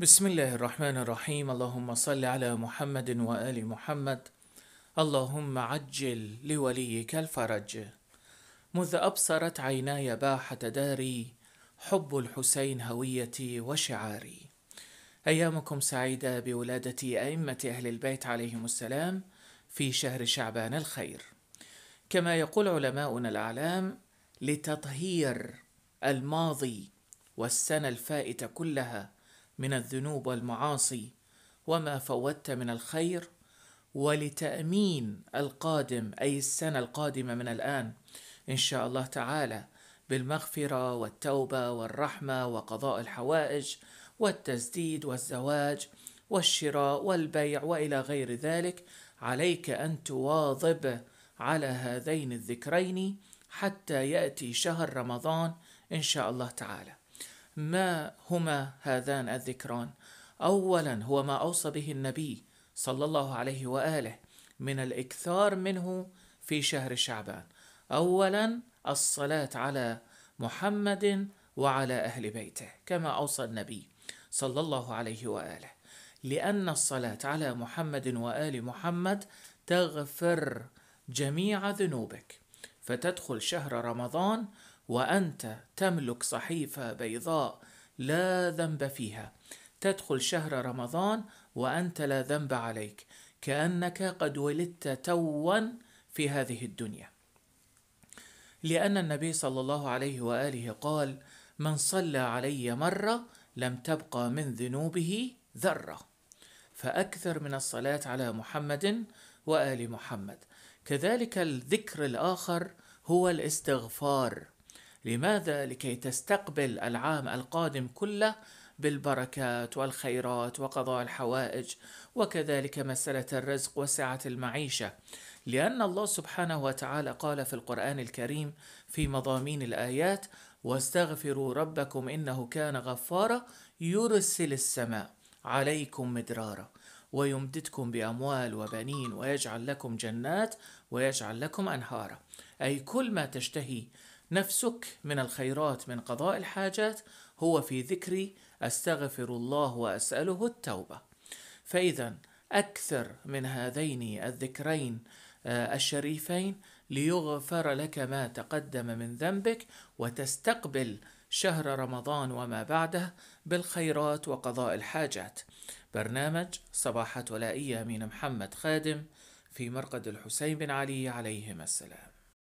بسم الله الرحمن الرحيم اللهم صل على محمد وآل محمد اللهم عجل لوليك الفرج مذ أبصرت عيناي باحة داري حب الحسين هويتي وشعاري أيامكم سعيدة بولادة أئمة أهل البيت عليهم السلام في شهر شعبان الخير كما يقول علماؤنا الأعلام لتطهير الماضي والسنة الفائتة كلها من الذنوب والمعاصي وما فوتت من الخير ولتامين القادم اي السنه القادمه من الان ان شاء الله تعالى بالمغفره والتوبه والرحمه وقضاء الحوائج والتسديد والزواج والشراء والبيع والى غير ذلك عليك ان تواظب على هذين الذكرين حتى ياتي شهر رمضان ان شاء الله تعالى ما هما هذان الذكران اولا هو ما اوصى به النبي صلى الله عليه واله من الاكثار منه في شهر شعبان اولا الصلاه على محمد وعلى اهل بيته كما اوصى النبي صلى الله عليه واله لان الصلاه على محمد وال محمد تغفر جميع ذنوبك فتدخل شهر رمضان وانت تملك صحيفه بيضاء لا ذنب فيها تدخل شهر رمضان وانت لا ذنب عليك كانك قد ولدت توا في هذه الدنيا لان النبي صلى الله عليه واله قال من صلى علي مره لم تبقى من ذنوبه ذره فاكثر من الصلاه على محمد وال محمد كذلك الذكر الاخر هو الاستغفار لماذا؟ لكي تستقبل العام القادم كله بالبركات والخيرات وقضاء الحوائج وكذلك مسألة الرزق وسعة المعيشة لأن الله سبحانه وتعالى قال في القرآن الكريم في مضامين الآيات واستغفروا ربكم إنه كان غفارا يرسل السماء عليكم مدرارا ويمددكم بأموال وبنين ويجعل لكم جنات ويجعل لكم أنهارا أي كل ما تشتهي نفسك من الخيرات من قضاء الحاجات هو في ذكري استغفر الله واساله التوبه فاذا اكثر من هذين الذكرين آه، الشريفين ليغفر لك ما تقدم من ذنبك وتستقبل شهر رمضان وما بعده بالخيرات وقضاء الحاجات برنامج صباحة ولائية من محمد خادم في مرقد الحسين بن علي عليهما السلام